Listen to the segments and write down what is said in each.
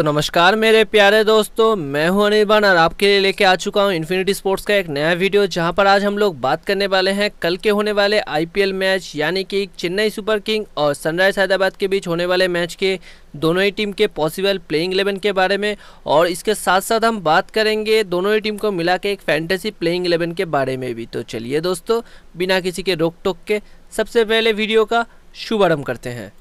तो नमस्कार मेरे प्यारे दोस्तों मैं हूं अनिर्बान और आपके लिए लेके आ चुका हूं इन्फिनिटी स्पोर्ट्स का एक नया वीडियो जहां पर आज हम लोग बात करने वाले हैं कल के होने वाले आईपीएल मैच यानी कि चेन्नई सुपर किंग और सनराइज हैदराबाद के बीच होने वाले मैच के दोनों ही टीम के पॉसिबल प्लेइंग इलेवन के बारे में और इसके साथ साथ हम बात करेंगे दोनों ही टीम को मिला के एक फैंटेसी प्लेइंग इलेवन के बारे में भी तो चलिए दोस्तों बिना किसी के रोक टोक के सबसे पहले वीडियो का शुभारम्भ करते हैं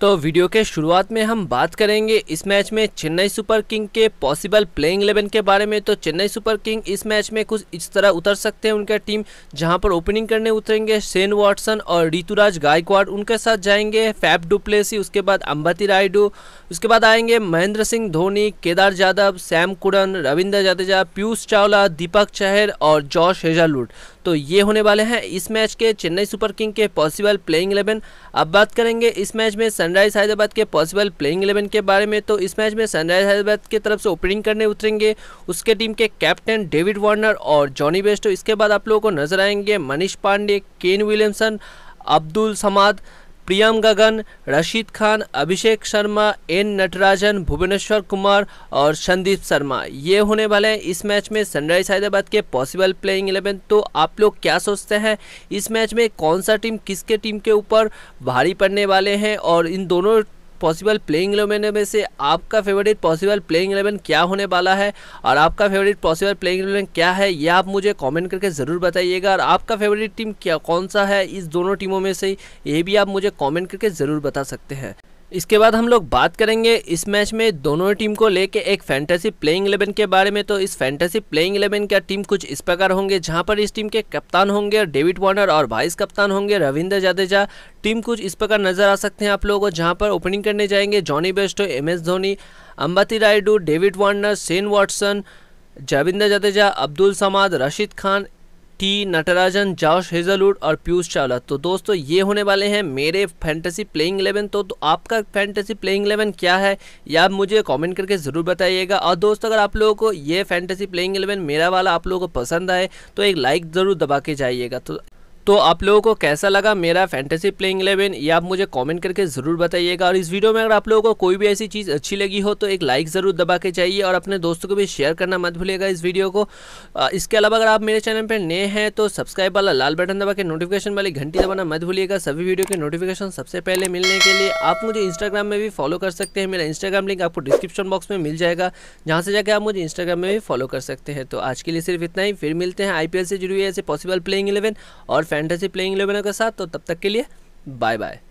तो वीडियो के शुरुआत में हम बात करेंगे इस मैच में चेन्नई सुपर किंग के पॉसिबल प्लेइंग इलेवन के बारे में तो चेन्नई सुपर किंग इस मैच में कुछ इस तरह उतर सकते हैं उनका टीम जहां पर ओपनिंग करने उतरेंगे सेन वाटसन और ऋतुराज गायकवाड उनके साथ जाएंगे फैप डुप्लेसी उसके बाद अम्बती रायडू उसके बाद आएंगे महेंद्र सिंह धोनी केदार यादव सैम कुरन रविंद्र जाडेजा पीयूष चावला दीपक चहर और जॉश हेजालुड तो ये होने वाले हैं इस मैच के चेन्नई सुपर किंग के पॉसिबल प्लेइंग इलेवन अब बात करेंगे इस मैच में सनराइज हैदराबाद के पॉसिबल प्लेइंग इलेवन के बारे में तो इस मैच में सनराइज हैदराबाद की तरफ से ओपनिंग करने उतरेंगे उसके टीम के कैप्टन डेविड वार्नर और जॉनी बेस्टो इसके बाद आप लोगों को नजर आएंगे मनीष पांडे केन विलियमसन अब्दुल समाद प्रियम गगन रशीद खान अभिषेक शर्मा एन नटराजन भुवनेश्वर कुमार और संदीप शर्मा ये होने वाले हैं इस मैच में सनराइज हैदराबाद के पॉसिबल प्लेइंग इलेवन तो आप लोग क्या सोचते हैं इस मैच में कौन सा टीम किसके टीम के ऊपर भारी पड़ने वाले हैं और इन दोनों पॉसिबल प्लेइंग इलेवन में से आपका फेवरेट पॉसिबल प्लेइंग इलेवन क्या होने वाला है और आपका फेवरेट पॉसिबल प्लेइंग इलेवन क्या है ये आप मुझे कमेंट करके ज़रूर बताइएगा और आपका फेवरेट टीम क्या कौन सा है इस दोनों टीमों में से ये भी आप मुझे कमेंट करके ज़रूर बता सकते हैं इसके बाद हम लोग बात करेंगे इस मैच में दोनों टीम को लेके एक फैंटेसी प्लेइंग इलेवन के बारे में तो इस फैंटेसी प्लेइंग इलेवन का टीम कुछ इस प्रकार होंगे जहां पर इस टीम के कप्तान होंगे डेविड वार्नर और वाइस कप्तान होंगे रविंद्र जडेजा टीम कुछ इस प्रकार नजर आ सकते हैं आप लोगों को जहां पर ओपनिंग करने जाएंगे Jonny Bairstow M S Dhoni Ambati Rayudu David Warner Shane Watson Ravindra Jadeja Abdul Samad Rashid Khan T Natarajan Josh Hazlewood और पीयूष चावला तो दोस्तों ये होने वाले हैं मेरे फैंटेसी प्लेइंग इलेवन तो, तो आपका फैंटेसी प्लेइंग इलेवन क्या है या आप मुझे कमेंट करके ज़रूर बताइएगा और दोस्तों अगर आप लोगों को ये फैंटेसी प्लेइंग इलेवन मेरा वाला आप लोगों को पसंद आए तो एक लाइक ज़रूर दबा के जाइएगा तो तो आप लोगों को कैसा लगा मेरा फैंटेसी प्लेइंग इलेवन ये आप मुझे कमेंट करके ज़रूर बताइएगा और इस वीडियो में अगर आप लोगों को कोई भी ऐसी चीज़ अच्छी लगी हो तो एक लाइक ज़रूर दबा के चाहिए और अपने दोस्तों को भी शेयर करना मत भूलिएगा इस वीडियो को इसके अलावा अगर आप मेरे चैनल पर नए हैं तो सब्सक्राइब वाला लाल बटन दबा के नोटिफिकेशन वाली घंटी दबाना मत भूलिएगा सभी वीडियो के नोटिफिकेशन सबसे पहले मिलने के लिए आप मुझे इंस्टाग्राम में भी फॉलो कर सकते हैं मेरा इंस्टाग्राम लिंक आपको डिस्क्रिप्शन बॉक्स में मिल जाएगा जहाँ से जाकर आप मुझे इंस्टाग्राम में भी फॉलो कर सकते हैं तो आज के लिए सिर्फ इतना ही फिर मिलते हैं आई से जुड़ी हुई ऐसे पॉसिबल प्लेइंग इलेवन और फैंटेसी प्लेइंग इलेवनों के साथ तो तब तक के लिए बाय बाय